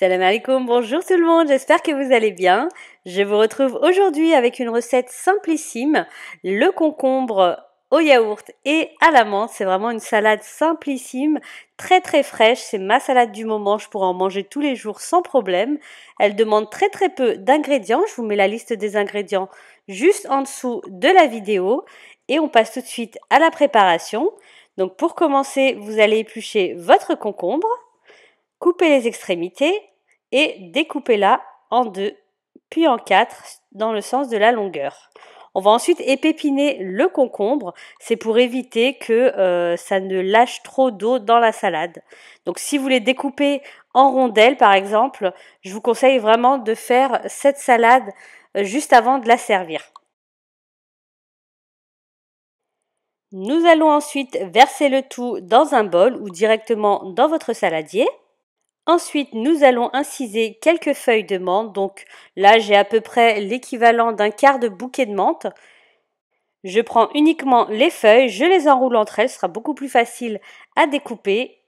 Salam alaikum, bonjour tout le monde, j'espère que vous allez bien. Je vous retrouve aujourd'hui avec une recette simplissime, le concombre au yaourt et à la menthe. C'est vraiment une salade simplissime, très très fraîche. C'est ma salade du moment. Je pourrais en manger tous les jours sans problème. Elle demande très très peu d'ingrédients. Je vous mets la liste des ingrédients juste en dessous de la vidéo. Et on passe tout de suite à la préparation. Donc pour commencer, vous allez éplucher votre concombre, couper les extrémités et découpez-la en deux, puis en quatre dans le sens de la longueur. On va ensuite épépiner le concombre, c'est pour éviter que euh, ça ne lâche trop d'eau dans la salade. Donc si vous les découper en rondelles par exemple, je vous conseille vraiment de faire cette salade euh, juste avant de la servir. Nous allons ensuite verser le tout dans un bol ou directement dans votre saladier. Ensuite, nous allons inciser quelques feuilles de menthe. Donc là, j'ai à peu près l'équivalent d'un quart de bouquet de menthe. Je prends uniquement les feuilles, je les enroule entre elles, ce sera beaucoup plus facile à découper.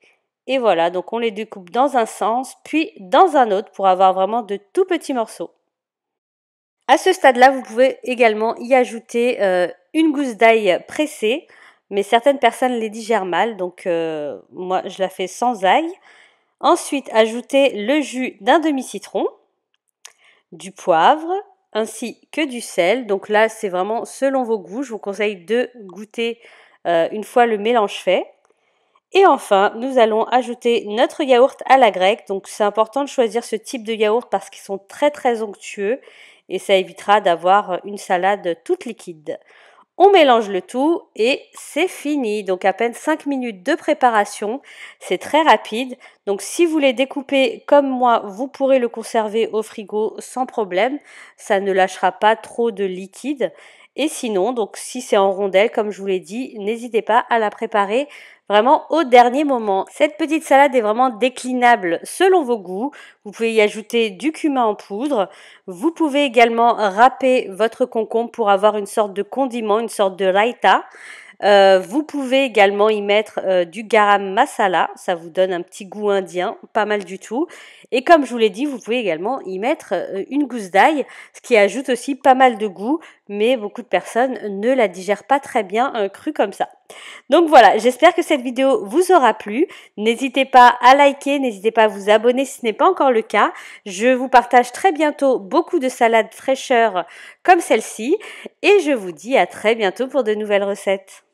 Et voilà, donc on les découpe dans un sens, puis dans un autre pour avoir vraiment de tout petits morceaux. À ce stade-là, vous pouvez également y ajouter euh, une gousse d'ail pressée, mais certaines personnes les digèrent mal, donc euh, moi je la fais sans ail. Ensuite, ajoutez le jus d'un demi-citron, du poivre ainsi que du sel. Donc là, c'est vraiment selon vos goûts. Je vous conseille de goûter euh, une fois le mélange fait. Et enfin, nous allons ajouter notre yaourt à la grecque. Donc c'est important de choisir ce type de yaourt parce qu'ils sont très très onctueux et ça évitera d'avoir une salade toute liquide. On mélange le tout et c'est fini. Donc à peine 5 minutes de préparation, c'est très rapide. Donc si vous les découpez comme moi, vous pourrez le conserver au frigo sans problème. Ça ne lâchera pas trop de liquide. Et sinon, donc si c'est en rondelle, comme je vous l'ai dit, n'hésitez pas à la préparer vraiment au dernier moment. Cette petite salade est vraiment déclinable selon vos goûts. Vous pouvez y ajouter du cumin en poudre. Vous pouvez également râper votre concombre pour avoir une sorte de condiment, une sorte de raita. Euh, vous pouvez également y mettre euh, du garam masala, ça vous donne un petit goût indien, pas mal du tout. Et comme je vous l'ai dit, vous pouvez également y mettre euh, une gousse d'ail, ce qui ajoute aussi pas mal de goût mais beaucoup de personnes ne la digèrent pas très bien euh, cru crue comme ça. Donc voilà, j'espère que cette vidéo vous aura plu. N'hésitez pas à liker, n'hésitez pas à vous abonner si ce n'est pas encore le cas. Je vous partage très bientôt beaucoup de salades fraîcheurs comme celle-ci et je vous dis à très bientôt pour de nouvelles recettes.